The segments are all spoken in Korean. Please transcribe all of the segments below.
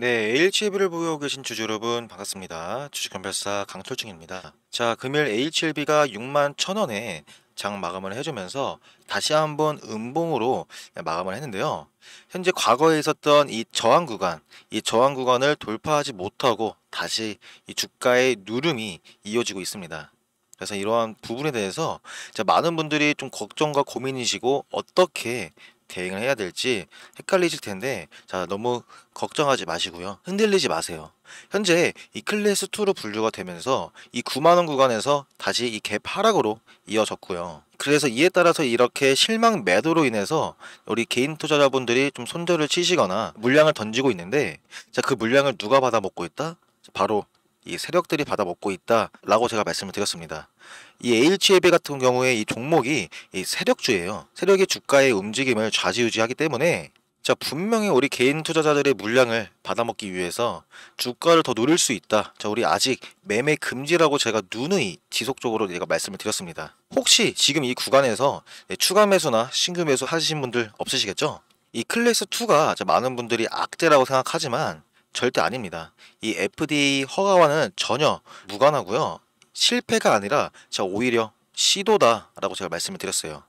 네, HLB를 보유하고 계신 주주 여러분 반갑습니다. 주식건별사 강철중입니다. 자, 금일 HLB가 6만 1,000원에 장 마감을 해주면서 다시 한번 음봉으로 마감을 했는데요. 현재 과거에 있었던 이 저항 구간, 이 저항 구간을 돌파하지 못하고 다시 이 주가의 누름이 이어지고 있습니다. 그래서 이러한 부분에 대해서 많은 분들이 좀 걱정과 고민이시고 어떻게 대응을 해야 될지 헷갈리실 텐데 자 너무 걱정하지 마시고요. 흔들리지 마세요. 현재 이 클래스 2로 분류가 되면서 이 9만원 구간에서 다시 이갭 하락으로 이어졌고요. 그래서 이에 따라서 이렇게 실망 매도로 인해서 우리 개인 투자자분들이 좀 손절을 치시거나 물량을 던지고 있는데 자 그 물량을 누가 받아먹고 있다? 바로 이 세력들이 받아먹고 있다라고 제가 말씀을 드렸습니다. 이 AHLB 같은 경우에 이 종목이 이 세력주예요. 세력의 주가의 움직임을 좌지우지하기 때문에 자 분명히 우리 개인 투자자들의 물량을 받아먹기 위해서 주가를 더 누릴 수 있다. 자 우리 아직 매매 금지라고 제가 누누이 지속적으로 제가 말씀을 드렸습니다. 혹시 지금 이 구간에서 네, 추가 매수나 신규 매수 하신 분들 없으시겠죠? 이 클래스 2가 많은 분들이 악재라고 생각하지만 절대 아닙니다. 이 FDA 허가와는 전혀 무관하고요. 실패가 아니라 제가 오히려 시도다라고 제가 말씀을 드렸어요.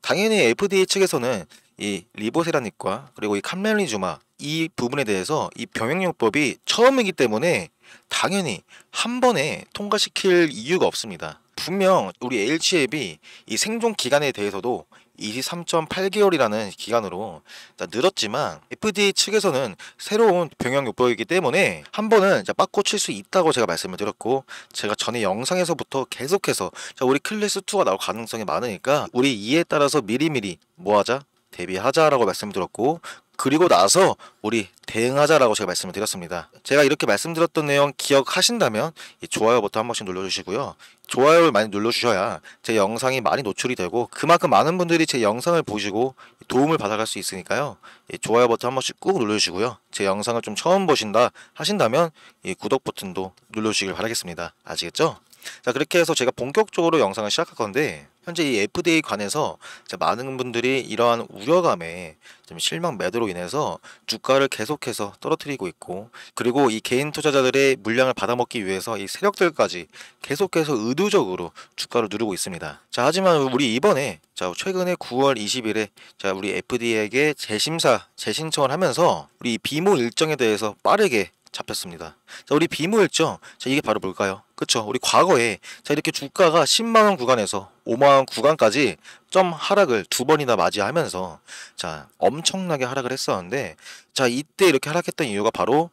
당연히 FDA 측에서는 이 리보세라닉과 그리고 이 캄멜리주마 이 부분에 대해서 이 병행요법이 처음이기 때문에 당연히 한 번에 통과시킬 이유가 없습니다. 분명 우리 LG앱이 이 생존 기간에 대해서도 23.8개월이라는 기간으로 늘었지만 FDA 측에서는 새로운 병역 요법이기 때문에 한 번은 빠꾸 칠수 있다고 제가 말씀을 드렸고 제가 전에 영상에서부터 계속해서 우리 클래스 2가 나올 가능성이 많으니까 우리 이에 따라서 미리미리 뭐하자? 대비하자라고 말씀드렸고 그리고 나서 우리 대응하자라고 제가 말씀을 드렸습니다. 제가 이렇게 말씀드렸던 내용 기억하신다면 좋아요 버튼 한 번씩 눌러주시고요. 좋아요를 많이 눌러주셔야 제 영상이 많이 노출이 되고 그만큼 많은 분들이 제 영상을 보시고 도움을 받아갈 수 있으니까요. 좋아요 버튼 한 번씩 꾹 눌러주시고요. 제 영상을 좀 처음 보신다 하신다면 구독 버튼도 눌러주시길 바라겠습니다. 아시겠죠? 자 그렇게 해서 제가 본격적으로 영상을 시작할 건데 현재 이 f d a 관해서 많은 분들이 이러한 우려감에 좀 실망 매도로 인해서 주가를 계속해서 떨어뜨리고 있고 그리고 이 개인 투자자들의 물량을 받아먹기 위해서 이 세력들까지 계속해서 의도적으로 주가를 누르고 있습니다. 자 하지만 우리 이번에 자 최근에 9월 20일에 자 우리 FDA에게 재심사 재신청을 하면서 우리 비모 일정에 대해서 빠르게 잡혔습니다. 자, 우리 비모였죠? 자, 이게 바로 뭘까요? 그쵸? 우리 과거에 자, 이렇게 주가가 10만원 구간에서 5만원 구간까지 점 하락을 두 번이나 맞이하면서 자, 엄청나게 하락을 했었는데 자, 이때 이렇게 하락했던 이유가 바로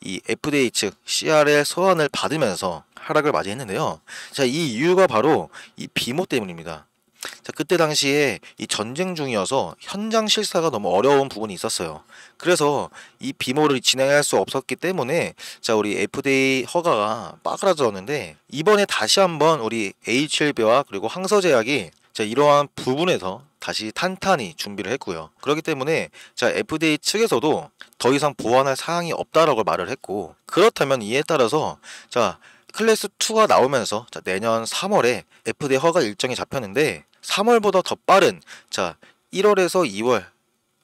이 FDA 측 CRL 소환을 받으면서 하락을 맞이했는데요. 자, 이 이유가 바로 이 비모 때문입니다. 자, 그때 당시에 이 전쟁 중이어서 현장 실사가 너무 어려운 부분이 있었어요. 그래서 이 비모를 진행할 수 없었기 때문에 자, 우리 FDA 허가가 빠그라졌는데 이번에 다시 한번 우리 h l b 와 그리고 항서제약이 자, 이러한 부분에서 다시 탄탄히 준비를 했고요. 그렇기 때문에 자, FDA 측에서도 더 이상 보완할 사항이 없다라고 말을 했고 그렇다면 이에 따라서 자, 클래스 2가 나오면서 자, 내년 3월에 FDA 허가 일정이 잡혔는데 3월보다 더 빠른 자 1월에서 2월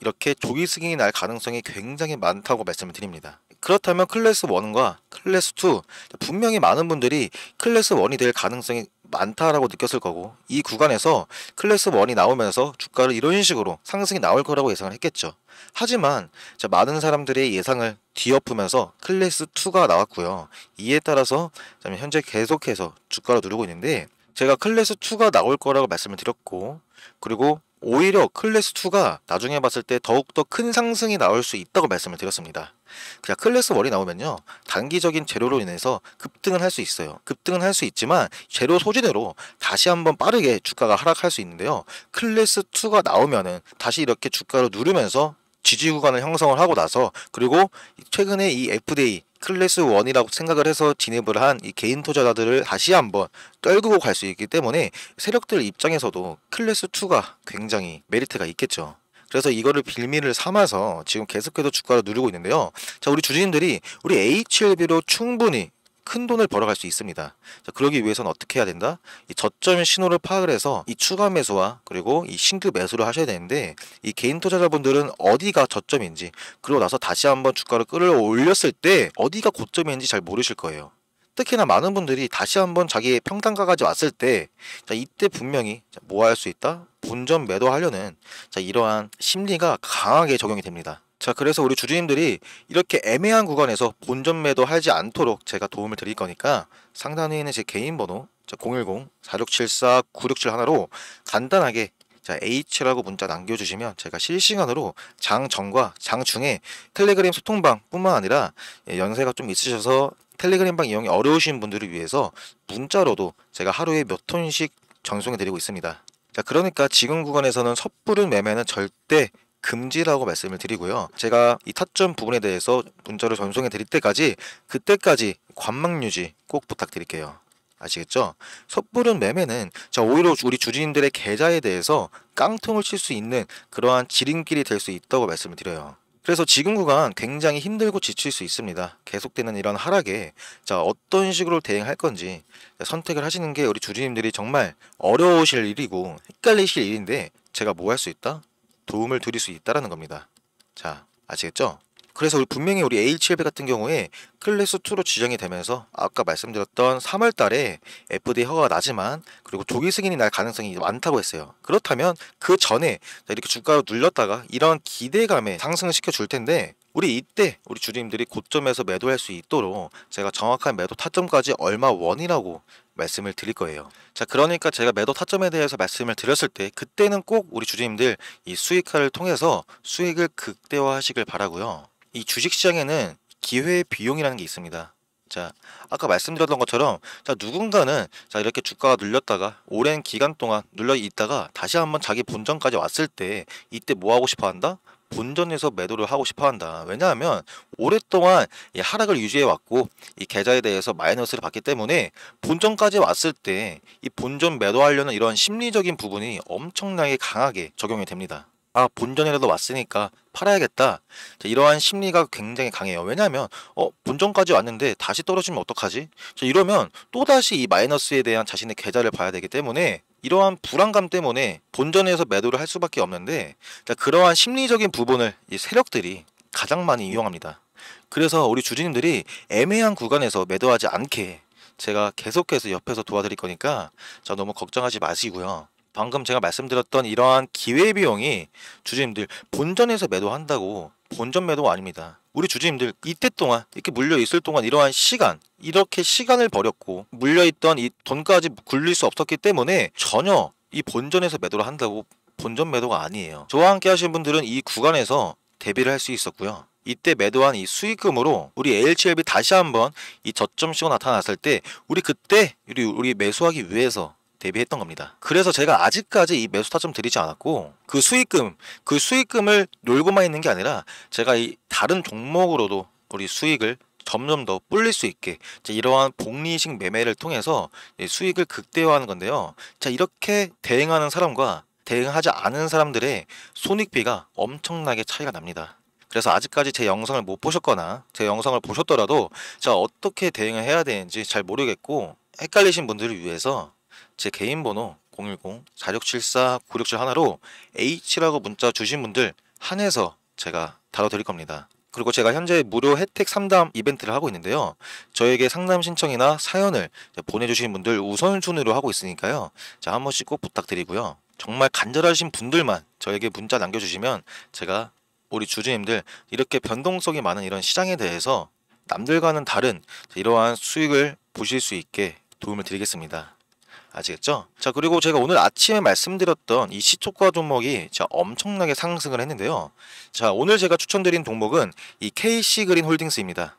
이렇게 조기 승인이 날 가능성이 굉장히 많다고 말씀을 드립니다. 그렇다면 클래스 1과 클래스 2 분명히 많은 분들이 클래스 1이 될 가능성이 많다라고 느꼈을 거고 이 구간에서 클래스 1이 나오면서 주가를 이런 식으로 상승이 나올 거라고 예상을 했겠죠. 하지만 많은 사람들의 예상을 뒤엎으면서 클래스 2가 나왔고요. 이에 따라서 현재 계속해서 주가를 누르고 있는데 제가 클래스 2가 나올 거라고 말씀을 드렸고 그리고 오히려 클래스2가 나중에 봤을 때 더욱더 큰 상승이 나올 수 있다고 말씀을 드렸습니다. 그냥 클래스 1이 나오면요 단기적인 재료로 인해서 급등은 할 수 있어요 급등은 할 수 있지만 재료 소진으로 다시 한번 빠르게 주가가 하락할 수 있는데요 클래스 2가 나오면은 다시 이렇게 주가를 누르면서 지지 구간을 형성을 하고 나서 그리고 최근에 이 FDA 클래스 1이라고 생각을 해서 진입을 한 이 개인 투자자들을 다시 한번 떨구고 갈 수 있기 때문에 세력들 입장에서도 클래스 2가 굉장히 메리트가 있겠죠. 그래서 이거를 빌미를 삼아서 지금 계속해서 주가를 누르고 있는데요. 자, 우리 주주님들이 우리 HLB로 충분히 큰 돈을 벌어갈 수 있습니다. 자, 그러기 위해선 어떻게 해야 된다? 이 저점 신호를 파악을 해서 이 추가 매수와 그리고 이 신규 매수를 하셔야 되는데 이 개인 투자자분들은 어디가 저점인지 그러고 나서 다시 한번 주가를 끌어올렸을 때 어디가 고점인지 잘 모르실 거예요. 특히나 많은 분들이 다시 한번 자기의 평단가까지 왔을 때 자, 이때 분명히 뭐할 수 있다? 본전 매도하려는 자, 이러한 심리가 강하게 적용이 됩니다. 자, 그래서 우리 주주님들이 이렇게 애매한 구간에서 본전 매도 하지 않도록 제가 도움을 드릴 거니까 상단에 있는 제 개인 번호 010-4674-967하나로 간단하게 자, H라고 문자 남겨주시면 제가 실시간으로 장 전과 장 중에 텔레그램 소통방 뿐만 아니라 예, 연세가 좀 있으셔서 텔레그램방 이용이 어려우신 분들을 위해서 문자로도 제가 하루에 몇 톤씩 전송해 드리고 있습니다. 자, 그러니까 지금 구간에서는 섣부른 매매는 절대 금지라고 말씀을 드리고요. 제가 이 타점 부분에 대해서 문자로 전송해 드릴 때까지 그때까지 관망 유지 꼭 부탁드릴게요. 아시겠죠? 섣부른 매매는 자, 오히려 우리 주주님들의 계좌에 대해서 깡통을 칠 수 있는 그러한 지름길이 될 수 있다고 말씀을 드려요. 그래서 지금 구간 굉장히 힘들고 지칠 수 있습니다. 계속되는 이런 하락에 자 어떤 식으로 대응할 건지 선택을 하시는 게 우리 주주님들이 정말 어려우실 일이고 헷갈리실 일인데 제가 뭐 할 수 있다? 도움을 드릴 수있다는 겁니다. 자, 아시겠죠? 그래서 우리 분명히 우리 A700 같은 경우에 클래스 2로 지정이 되면서 아까 말씀드렸던 3월 달에 FDA 허가가 나지만 그리고 조기 승인이 날 가능성이 많다고 했어요. 그렇다면 그 전에 이렇게 주가로 눌렀다가 이런 기대감에 상승을 시켜 줄 텐데 우리 이때 우리 주님들이 고점에서 매도할 수 있도록 제가 정확한 매도 타점까지 얼마 원이라고 말씀을 드릴 거예요. 자, 그러니까 제가 매도 타점에 대해서 말씀을 드렸을 때 그때는 꼭 우리 주님들이 수익화를 통해서 수익을 극대화하시길 바라고요. 이 주식 시장에는 기회 비용이라는 게 있습니다. 자, 아까 말씀드렸던 것처럼 자, 누군가는 자, 이렇게 주가가 눌렸다가 오랜 기간 동안 눌려 있다가 다시 한번 자기 본전까지 왔을 때 이때 뭐 하고 싶어 한다? 운전해서 매도를 하고 싶어 한다. 왜냐하면 오랫동안 하락을 유지해 왔고 이 계좌에 대해서 마이너스를 받기 때문에 본전까지 왔을 때 이 본전 매도하려는 이런 심리적인 부분이 엄청나게 강하게 적용이 됩니다. 아 본전이라도 왔으니까 팔아야겠다 자, 이러한 심리가 굉장히 강해요 왜냐하면 어 본전까지 왔는데 다시 떨어지면 어떡하지 자, 이러면 또다시 이 마이너스에 대한 자신의 계좌를 봐야 되기 때문에 이러한 불안감 때문에 본전에서 매도를 할 수밖에 없는데 자, 그러한 심리적인 부분을 이 세력들이 가장 많이 이용합니다. 그래서 우리 주주님들이 애매한 구간에서 매도하지 않게 제가 계속해서 옆에서 도와드릴 거니까 자 너무 걱정하지 마시고요. 방금 제가 말씀드렸던 이러한 기회비용이 주주님들 본전에서 매도한다고 본전 매도가 아닙니다. 우리 주주님들 이때 동안 이렇게 물려 있을 동안 이러한 시간 이렇게 시간을 버렸고 물려 있던 이 돈까지 굴릴 수 없었기 때문에 전혀 이 본전에서 매도를 한다고 본전 매도가 아니에요. 저와 함께 하신 분들은 이 구간에서 대비를 할 수 있었고요. 이때 매도한 이 수익금으로 우리 LHLB 다시 한번 이 저점 시고 나타났을 때 우리 그때 우리 우리 매수하기 위해서 대비했던 겁니다. 그래서 제가 아직까지 이 매수 타점 드리지 않았고 그 수익금 그 수익금을 놀고만 있는 게 아니라 제가 이 다른 종목으로도 우리 수익을 점점 더 불릴 수 있게 이러한 복리식 매매를 통해서 수익을 극대화하는 건데요. 자 이렇게 대응하는 사람과 대응하지 않은 사람들의 손익비가 엄청나게 차이가 납니다. 그래서 아직까지 제 영상을 못 보셨거나 제 영상을 보셨더라도 자 어떻게 대응을 해야 되는지 잘 모르겠고 헷갈리신 분들을 위해서 제 개인 번호 0 1 0 4 6 7 4 9 6 7 1로 H라고 문자 주신 분들 한해서 제가 다뤄드릴 겁니다. 그리고 제가 현재 무료 혜택 상담 이벤트를 하고 있는데요. 저에게 상담 신청이나 사연을 보내주신 분들 우선순위로 하고 있으니까요. 자, 한 번씩 꼭 부탁드리고요. 정말 간절하신 분들만 저에게 문자 남겨주시면 제가 우리 주주님들 이렇게 변동성이 많은 이런 시장에 대해서 남들과는 다른 이러한 수익을 보실 수 있게 도움을 드리겠습니다. 아시겠죠? 자 그리고 제가 오늘 아침에 말씀드렸던 이시초과 종목이 자 엄청나게 상승을 했는데요. 자 오늘 제가 추천드린 종목은이 KC 그린 홀딩스입니다.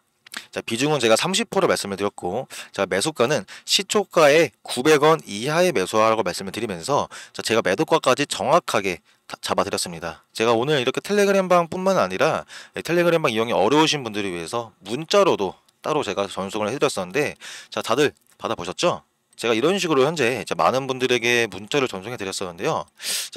자 비중은 제가 30%를 말씀을 드렸고 자 매수가는 시초가의 900원 이하의 매수하라고 말씀을 드리면서 자 제가 매도가까지 정확하게 잡아드렸습니다. 제가 오늘 이렇게 텔레그램방뿐만 아니라 텔레그램방 이용이 어려우신 분들을 위해서 문자로도 따로 제가 전송을 해드렸었는데 자 다들 받아보셨죠? 제가 이런 식으로 현재 많은 분들에게 문자를 전송해 드렸었는데요.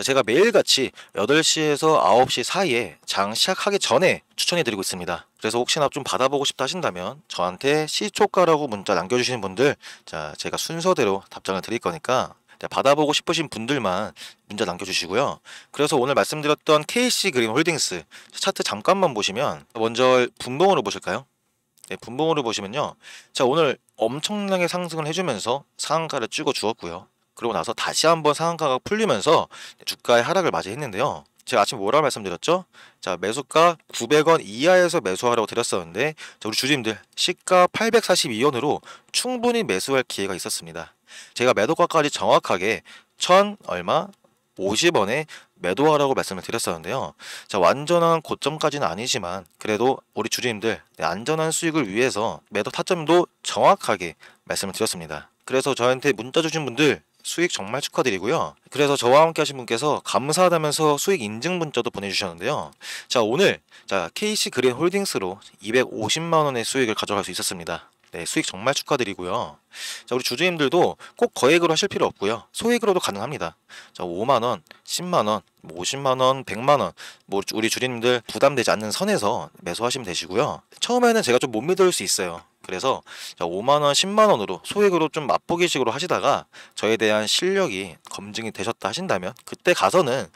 제가 매일같이 8시에서 9시 사이에 장 시작하기 전에 추천해 드리고 있습니다. 그래서 혹시나 좀 받아보고 싶다 하신다면 저한테 시초가라고 문자 남겨주시는 분들 제가 순서대로 답장을 드릴 거니까 받아보고 싶으신 분들만 문자 남겨주시고요. 그래서 오늘 말씀드렸던 KC 그린 홀딩스 차트 잠깐만 보시면 먼저 분봉으로 보실까요? 네, 분봉으로 보시면요. 자, 오늘 엄청나게 상승을 해주면서 상한가를 찍어 주었고요. 그러고 나서 다시 한번 상한가가 풀리면서 주가의 하락을 맞이했는데요. 제가 아침 뭐라 고 말씀드렸죠? 자, 매수가 900원 이하에서 매수하라고 드렸었는데 자, 우리 주주님들 시가 842원으로 충분히 매수할 기회가 있었습니다. 제가 매도가까지 정확하게 1000 얼마 50원에 매도하라고 말씀을 드렸었는데요. 자, 완전한 고점까지는 아니지만 그래도 우리 주주님들 네, 안전한 수익을 위해서 매도 타점도 정확하게 말씀을 드렸습니다. 그래서 저한테 문자 주신 분들 수익 정말 축하드리고요. 그래서 저와 함께 하신 분께서 감사하다면서 수익 인증 문자도 보내주셨는데요. 자 오늘 자 KC 그린 홀딩스로 250만 원의 수익을 가져갈 수 있었습니다. 네, 수익 정말 축하드리고요. 자, 우리 주주님들도 꼭 거액으로 하실 필요 없고요. 소액으로도 가능합니다. 자, 5만 원, 10만 원, 50만 뭐 원, 100만 원. 뭐 우리 주주님들 부담되지 않는 선에서 매수하시면 되시고요. 처음에는 제가 좀 못 믿을 수 있어요. 그래서 5만 원, 10만 원으로 소액으로 좀 맛보기식으로 하시다가 저에 대한 실력이 검증이 되셨다 하신다면 그때 가서는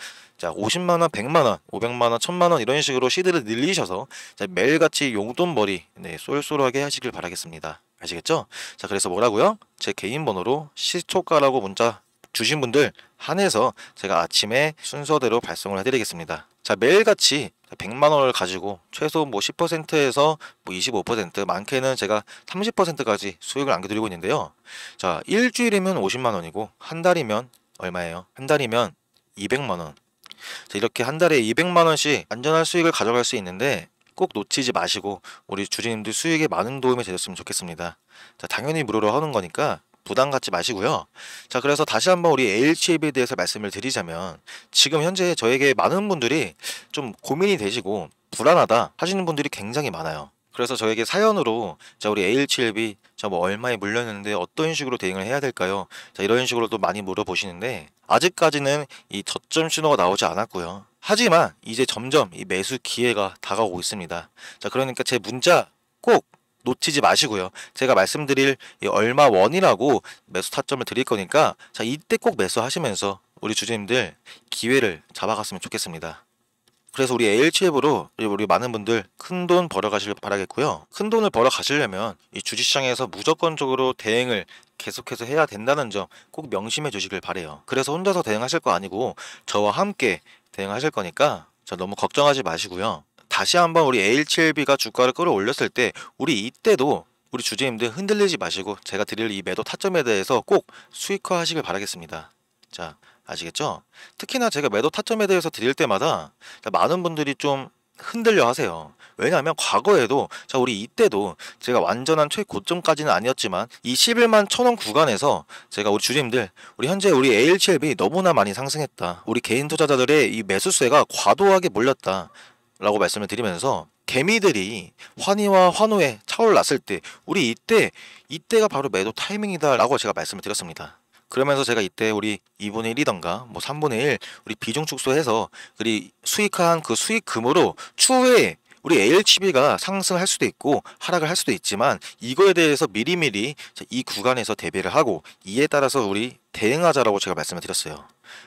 자 50만원, 100만원, 500만원, 1000만원 이런 식으로 시드를 늘리셔서 자, 매일같이 용돈벌이 네, 쏠쏠하게 하시길 바라겠습니다. 아시겠죠? 자 그래서 뭐라고요? 제 개인 번호로 시초가라고 문자 주신 분들 한해서 제가 아침에 순서대로 발송을 해드리겠습니다. 자 매일같이 100만원을 가지고 최소 뭐 10%에서 뭐25% 많게는 제가 30%까지 수익을 안겨드리고 있는데요. 자 일주일이면 50만원이고 한 달이면 얼마예요? 한 달이면 200만원 이렇게 한 달에 200만 원씩 안전한 수익을 가져갈 수 있는데 꼭 놓치지 마시고 우리 주주님들 수익에 많은 도움이 되셨으면 좋겠습니다. 자, 당연히 무료로 하는 거니까 부담 갖지 마시고요. 자, 그래서 다시 한번 우리 ALCAB에 대해서 말씀을 드리자면 지금 현재 저에게 많은 분들이 좀 고민이 되시고 불안하다 하시는 분들이 굉장히 많아요. 그래서 저에게 사연으로 자 우리 ALCLB 자뭐 얼마에 물렸는데 어떤 식으로 대응을 해야 될까요? 자 이런 식으로도 많이 물어보시는데 아직까지는 이 저점 신호가 나오지 않았고요. 하지만 이제 점점 이 매수 기회가 다가오고 있습니다. 자, 그러니까 제 문자 꼭 놓치지 마시고요. 제가 말씀드릴 이 얼마 원이라고 매수 타점을 드릴 거니까 자, 이때 꼭 매수하시면서 우리 주주님들 기회를 잡아갔으면 좋겠습니다. 그래서 우리 a l t 으로 우리 많은 분들 큰 돈 벌어 가시길 바라겠고요. 큰 돈을 벌어 가시려면 이 주식시장에서 무조건적으로 대행을 계속해서 해야 된다는 점 꼭 명심해 주시길 바래요. 그래서 혼자서 대응하실 거 아니고 저와 함께 대응하실 거니까 저 너무 걱정하지 마시고요. 다시 한번 우리 ALTLB가 주가를 끌어올렸을 때 우리 이때도 우리 주제님들 흔들리지 마시고 제가 드릴 이 매도 타점에 대해서 꼭 수익화하시길 바라겠습니다. 자, 아시겠죠? 특히나 제가 매도 타점에 대해서 드릴 때마다 많은 분들이 좀 흔들려 하세요. 왜냐하면 과거에도 자 우리 이때도 제가 완전한 최고점까지는 아니었지만 이 11만 천원 구간에서 제가 우리 주님들 우리 현재 우리 a l c l 이 너무나 많이 상승했다. 우리 개인 투자자들의 이 매수세가 과도하게 몰렸다. 라고 말씀을 드리면서 개미들이 환희와 환호에 차올랐을 때 우리 이때 이때가 바로 매도 타이밍이다 라고 제가 말씀을 드렸습니다. 그러면서 제가 이때 우리 2분의 1이던가 뭐 3분의 1 우리 비중 축소해서 우리 수익한 그 수익금으로 추후에 우리 ALTV가 상승할 수도 있고 하락을 할 수도 있지만 이거에 대해서 미리미리 이 구간에서 대비를 하고 이에 따라서 우리 대응하자라고 제가 말씀을 드렸어요.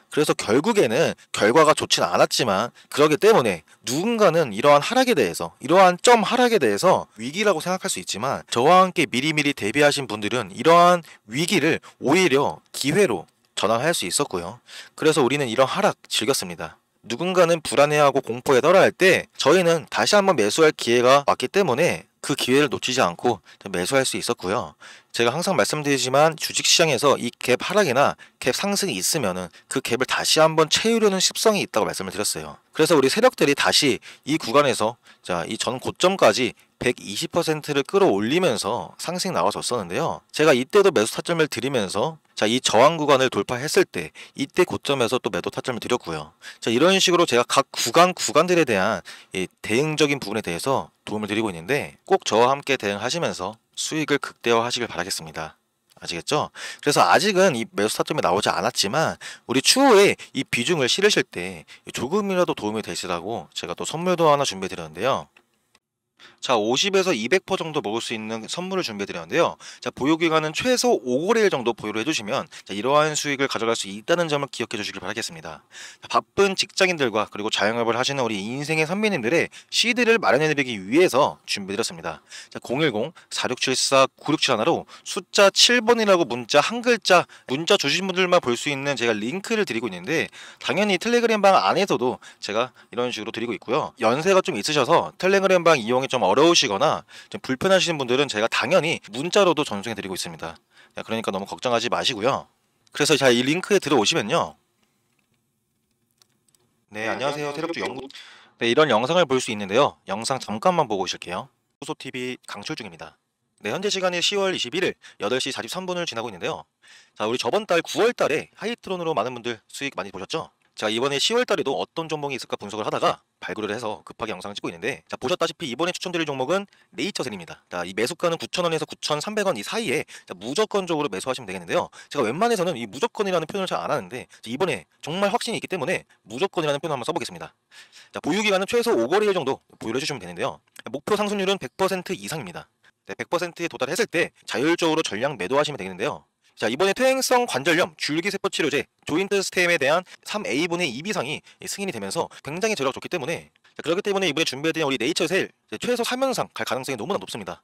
그래서 결국에는 결과가 좋진 않았지만 그러기 때문에 누군가는 이러한 하락에 대해서 이러한 점 하락에 대해서 위기라고 생각할 수 있지만 저와 함께 미리미리 대비하신 분들은 이러한 위기를 오히려 기회로 전환할 수 있었고요. 그래서 우리는 이런 하락 즐겼습니다. 누군가는 불안해하고 공포에 떨어할 때 저희는 다시 한번 매수할 기회가 왔기 때문에 그 기회를 놓치지 않고 매수할 수 있었고요. 제가 항상 말씀드리지만 주식시장에서 이 갭 하락이나 갭 상승이 있으면 은그 갭을 다시 한번 채우려는 습성이 있다고 말씀을 드렸어요. 그래서 우리 세력들이 다시 이 구간에서 자이 전 고점까지 120%를 끌어올리면서 상승 나와줬었는데요. 제가 이때도 매수 타점을 드리면서 자, 이 저항 구간을 돌파했을 때 이때 고점에서 또 매도 타점을 드렸고요. 자, 이런 식으로 제가 각 구간 구간들에 대한 대응적인 부분에 대해서 도움을 드리고 있는데 꼭 저와 함께 대응하시면서 수익을 극대화하시길 바라겠습니다. 아시겠죠? 그래서 아직은 이 매수 타점이 나오지 않았지만 우리 추후에 이 비중을 실으실 때 조금이라도 도움이 되시라고 제가 또 선물도 하나 준비해 드렸는데요. 자, 50에서 200% 정도 먹을 수 있는 선물을 준비해 드렸는데요. 자, 보유 기간은 최소 5거래일 정도 보유를 해주시면 자, 이러한 수익을 가져갈 수 있다는 점을 기억해 주시길 바라겠습니다. 자, 바쁜 직장인들과 그리고 자영업을 하시는 우리 인생의 선배님들의 CD를 마련해 드리기 위해서 준비해 드렸습니다. 자, 010-4674-9671로 숫자 7번이라고 문자 한 글자 문자 주신 분들만 볼 수 있는 제가 링크를 드리고 있는데 당연히 텔레그램 방 안에서도 제가 이런 식으로 드리고 있고요. 연세가 좀 있으셔서 텔레그램 방 이용이 좀 어려 어려우시거나 좀 불편하신 분들은 제가 당연히 문자로도 전송해 드리고 있습니다. 네, 그러니까 너무 걱정하지 마시고요. 그래서 자 이 링크에 들어오시면요. 네, 네 안녕하세요. 세력주 연구 네, 이런 영상을 볼 수 있는데요. 영상 잠깐만 보고 오실게요. 소소TV 강출 중입니다. 네, 현재 시간이 10월 21일 8시 43분을 지나고 있는데요. 자, 우리 저번 달 9월 달에 하이트론으로 많은 분들 수익 많이 보셨죠? 제가 이번에 10월 달에도 어떤 종목이 있을까 분석을 하다가 발굴을 해서 급하게 영상을 찍고 있는데 자 보셨다시피 이번에 추천드릴 종목은 네이처셀입니다. 자 이 매수가는 9,000원에서 9,300원 이 사이에 자, 무조건적으로 매수하시면 되겠는데요. 제가 웬만해서는 이 무조건이라는 표현을 잘 안 하는데 이번에 정말 확신이 있기 때문에 무조건이라는 표현을 한번 써보겠습니다. 자 보유 기간은 최소 5거래일 정도 보유를 해주시면 되는데요. 목표 상승률은 100% 이상입니다. 네, 100%에 도달했을 때 자율적으로 전량 매도하시면 되겠는데요. 자, 이번에 퇴행성 관절염 줄기세포 치료제 조인트 스템에 대한 3A분의 2 이상이 승인이 되면서 굉장히 제가 좋기 때문에 자, 그렇기 때문에 이번에 준비된 해 우리 네이처 셀 최소 3연상 갈 가능성이 너무나 높습니다.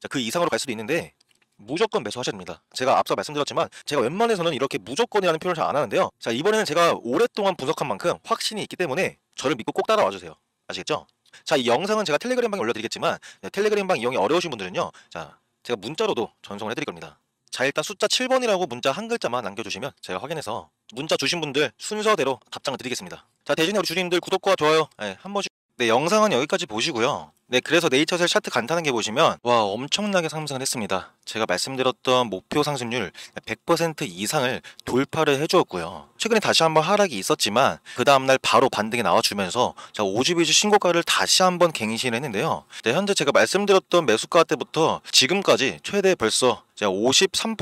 자, 그 이상으로 갈 수도 있는데 무조건 매수하셔야 됩니다. 제가 앞서 말씀드렸지만 제가 웬만해서는 이렇게 무조건이라는 표현을 잘 안 하는데요. 자, 이번에는 제가 오랫동안 분석한 만큼 확신이 있기 때문에 저를 믿고 꼭 따라와 주세요. 아시겠죠? 자, 이 영상은 제가 텔레그램 방에 올려드리겠지만 네, 텔레그램 방 이용이 어려우신 분들은요. 자, 제가 문자로도 전송을 해드릴 겁니다. 자 일단 숫자 7번이라고 문자 한 글자만 남겨주시면 제가 확인해서 문자 주신 분들 순서대로 답장을 드리겠습니다. 자 대신에 우리 주님들 구독과 좋아요 네, 한 번씩 네 영상은 여기까지 보시고요. 네, 그래서 네이처셀 차트 간단하게 보시면 와 엄청나게 상승을 했습니다. 제가 말씀드렸던 목표 상승률 100% 이상을 돌파를 해주었고요. 최근에 다시 한번 하락이 있었지만 그 다음날 바로 반등이 나와주면서 자 오지비즈 신고가를 다시 한번 갱신했는데요. 네, 현재 제가 말씀드렸던 매수가 때부터 지금까지 최대 벌써 53%,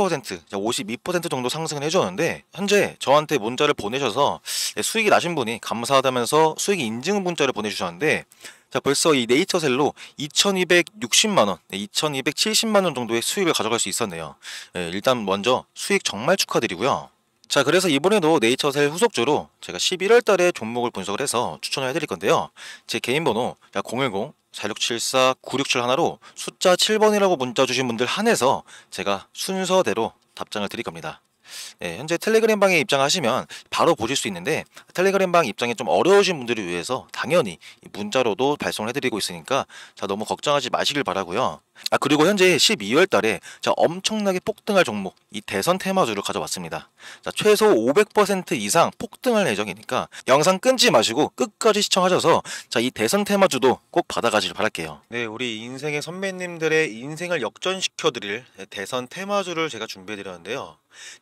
52% 정도 상승을 해주었는데 현재 저한테 문자를 보내셔서 네, 수익이 나신 분이 감사하다면서 수익 인증 문자를 보내주셨는데 자, 벌써 이 네이처셀로 2,260만 원, 2,270만 원 정도의 수익을 가져갈 수 있었네요. 예, 일단 먼저 수익 정말 축하드리고요. 자 그래서 이번에도 네이처셀 후속주로 제가 11월 달에 종목을 분석을 해서 추천을 해드릴 건데요 제 개인 번호 010 4674 967 1로 숫자 7번이라고 문자 주신 분들 한해서 제가 순서대로 답장을 드릴 겁니다 예, 현재 텔레그램 방에 입장하시면 바로 보실 수 있는데 텔레그램 방 입장이 좀 어려우신 분들을 위해서 당연히 문자로도 발송을 해드리고 있으니까 자 너무 걱정하지 마시길 바라고요. 아 그리고 현재 12월 달에 자 엄청나게 폭등할 종목 이 대선 테마주를 가져왔습니다. 자 최소 500% 이상 폭등할 예정이니까 영상 끊지 마시고 끝까지 시청하셔서 자 이 대선 테마주도 꼭 받아가시길 바랄게요. 네 우리 인생의 선배님들의 인생을 역전시켜드릴 대선 테마주를 제가 준비해드렸는데요.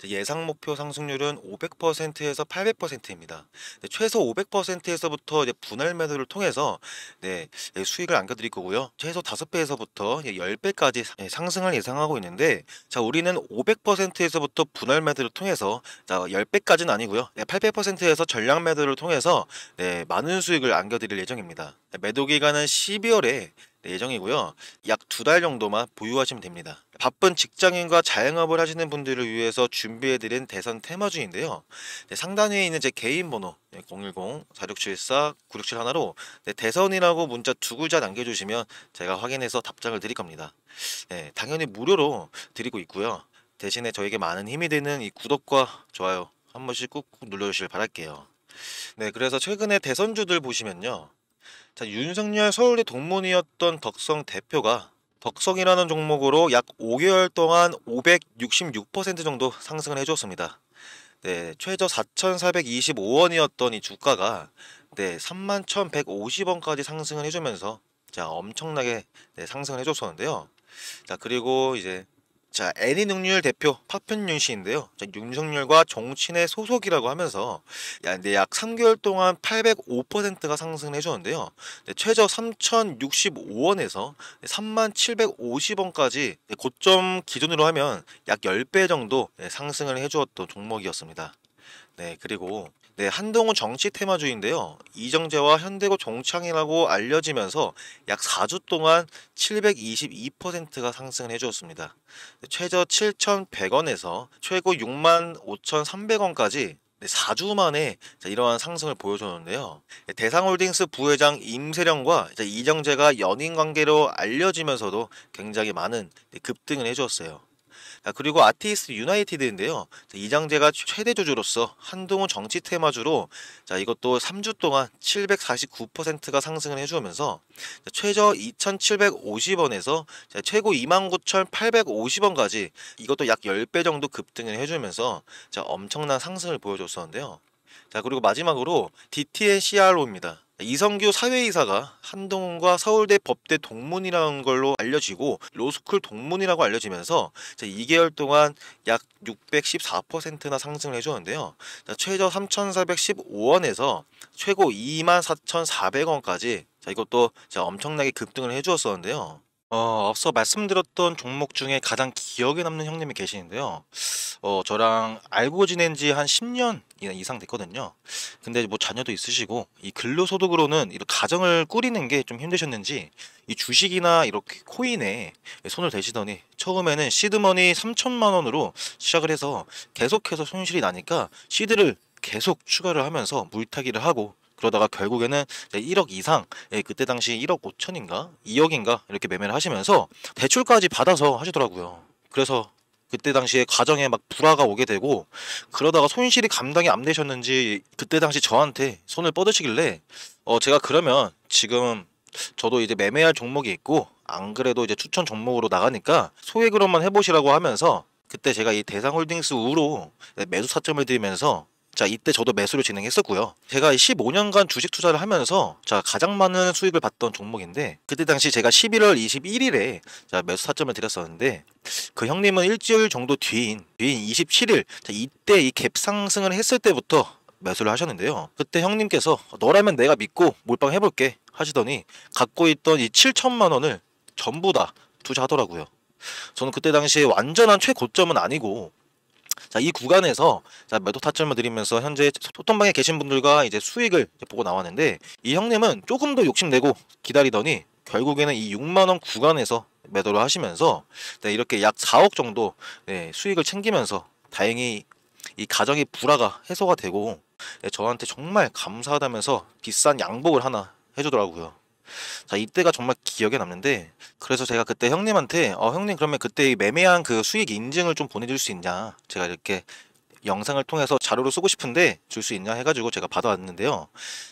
예상 목표 상승률은 500%에서 800%입니다. 최소 500%에서부터 분할 매도를 통해서 네, 네, 수익을 안겨드릴 거고요. 최소 5배에서부터 10 10배까지 예, 상승을 예상하고 있는데 자 우리는 500%에서부터 분할 매도를 통해서 자 10배까지는 아니고요. 800%에서 전량 매도를 통해서 네, 많은 수익을 안겨드릴 예정입니다. 네, 매도 기간은 12월에 예정이고요. 약 두 달 정도만 보유하시면 됩니다. 바쁜 직장인과 자영업을 하시는 분들을 위해서 준비해드린 대선 테마주인데요. 네, 상단에 있는 제 개인 번호 010-4674-9671로 네, 대선이라고 문자 두 글자 남겨주시면 제가 확인해서 답장을 드릴 겁니다. 네, 당연히 무료로 드리고 있고요. 대신에 저에게 많은 힘이 되는 이 구독과 좋아요 한 번씩 꾹꾹 눌러주시길 바랄게요. 네, 그래서 최근에 대선주들 보시면요. 자, 윤석열 서울대 동문이었던 덕성 대표가 덕성이라는 종목으로 약 5개월 동안 566% 정도 상승을 해줬습니다. 네, 최저 4,425원이었던 이 주가가 네, 31,150원까지 상승을 해주면서 자, 엄청나게 네, 상승을 해줬었는데요. 자, 그리고 이제 자, 애니 능률 대표 파편윤 씨인데요. 자, 윤석열과 정치인의 소속이라고 하면서 야, 근제약 3개월 동안 805%가 상승을 해줬는데요. 네, 최저 3,065원에서 3,750원까지 네, 고점 기준으로 하면 약 10배 정도 네, 상승을 해주었던 종목이었습니다. 네, 그리고 네, 한동훈 정치 테마주인데요. 이정재와 현대고 종창이라고 알려지면서 약 4주 동안 722%가 상승을 해주었습니다. 최저 7,100원에서 최고 6 5,300원까지 4주 만에 이러한 상승을 보여줬는데요. 네, 대상홀딩스 부회장 임세령과 이정재가 연인 관계로 알려지면서도 굉장히 많은 네, 급등을 해주었어요. 자, 아, 그리고 아티스트 유나이티드인데요. 이장재가 최대 주주로서 한동훈 정치 테마주로 자, 이것도 3주 동안 749%가 상승을 해주면서 최저 2,750원에서 최고 29,850원까지 이것도 약 10배 정도 급등을 해주면서 자, 엄청난 상승을 보여줬었는데요. 자 그리고 마지막으로 DTNCRO입니다. 이성규 사회이사가 한동훈과 서울대 법대 동문이라는 걸로 알려지고 로스쿨 동문이라고 알려지면서 2개월 동안 약 614%나 상승을 해주는데요. 었 최저 3,415원에서 최고 24,400원까지 이것도 엄청나게 급등을 해주었었는데요. 어, 앞서 말씀드렸던 종목 중에 가장 기억에 남는 형님이 계시는데요. 어, 저랑 알고 지낸 지 한 10년 이상 됐거든요. 근데 뭐 자녀도 있으시고 이 근로소득으로는 이런 가정을 꾸리는 게 좀 힘드셨는지 이 주식이나 이렇게 코인에 손을 대시더니 처음에는 시드머니 3천만 원으로 시작을 해서 계속해서 손실이 나니까 시드를 계속 추가를 하면서 물타기를 하고 그러다가 결국에는 1억 이상, 예, 그때 당시 1억 5천인가 2억인가 이렇게 매매를 하시면서 대출까지 받아서 하시더라고요. 그래서 그때 당시에 가정에 막 불화가 오게 되고 그러다가 손실이 감당이 안 되셨는지 그때 당시 저한테 손을 뻗으시길래 어 제가 그러면 지금 저도 이제 매매할 종목이 있고 안 그래도 이제 추천 종목으로 나가니까 소액으로만 해보시라고 하면서 그때 제가 이 대상홀딩스 우로 매수 사점을 드리면서 자 이때 저도 매수를 진행했었고요. 제가 15년간 주식 투자를 하면서 자 가장 많은 수익을 봤던 종목인데 그때 당시 제가 11월 21일에 자 매수 사점을 드렸었는데 그 형님은 일주일 정도 뒤인 뒤인 27일 자 이때 이갭 상승을 했을 때부터 매수를 하셨는데요. 그때 형님께서 너라면 내가 믿고 몰빵 해볼게 하시더니 갖고 있던 이 7천만 원을 전부 다 투자하더라고요. 저는 그때 당시에 완전한 최고점은 아니고 자, 이 구간에서 자, 매도 타점을 드리면서 현재 소통방에 계신 분들과 이제 수익을 이제 보고 나왔는데 이 형님은 조금 더 욕심내고 기다리더니 결국에는 이 6만원 구간에서 매도를 하시면서 네, 이렇게 약 4억 정도 네, 수익을 챙기면서 다행히 이 가정의 불화가 해소가 되고 네, 저한테 정말 감사하다면서 비싼 양복을 하나 해주더라고요. 자 이때가 정말 기억에 남는데 그래서 제가 그때 형님한테 어 형님 그러면 그때 매매한 그 수익 인증을 좀 보내줄 수 있냐 제가 이렇게 영상을 통해서 자료로 쓰고 싶은데 줄 수 있냐 해가지고 제가 받아왔는데요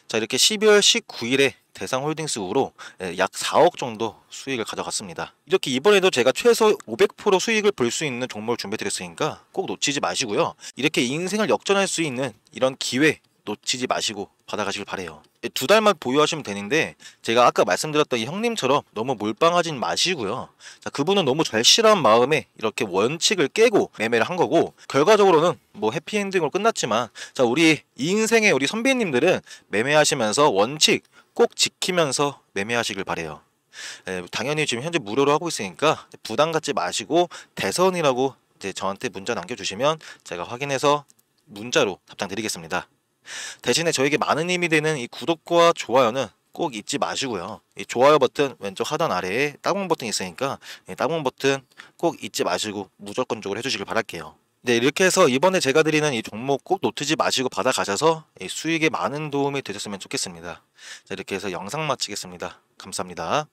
자 이렇게 12월 19일에 대상홀딩스 우로 예, 약 4억 정도 수익을 가져갔습니다. 이렇게 이번에도 제가 최소 500% 수익을 볼 수 있는 종목을 준비해드렸으니까 꼭 놓치지 마시고요. 이렇게 인생을 역전할 수 있는 이런 기회 놓치지 마시고 받아가시길 바래요. 예, 두 달만 보유하시면 되는데 제가 아까 말씀드렸던 이 형님처럼 너무 몰빵하진 마시고요. 자, 그분은 너무 절실한 마음에 이렇게 원칙을 깨고 매매를 한 거고 결과적으로는 뭐 해피엔딩으로 끝났지만 자 우리 이 인생의 우리 선배님들은 매매하시면서 원칙 꼭 지키면서 매매하시길 바래요. 에, 예, 당연히 지금 현재 무료로 하고 있으니까 부담 갖지 마시고 대선이라고 이제 저한테 문자 남겨주시면 제가 확인해서 문자로 답장 드리겠습니다. 대신에 저에게 많은 힘이 되는 이 구독과 좋아요는 꼭 잊지 마시고요. 이 좋아요 버튼 왼쪽 하단 아래에 따봉 버튼 이 있으니까 따봉 버튼 꼭 잊지 마시고 무조건적으로 해주시길 바랄게요. 네, 이렇게 해서 이번에 제가 드리는 이 종목 꼭 놓치지 마시고 받아가셔서 이 수익에 많은 도움이 되셨으면 좋겠습니다. 자, 이렇게 해서 영상 마치겠습니다. 감사합니다.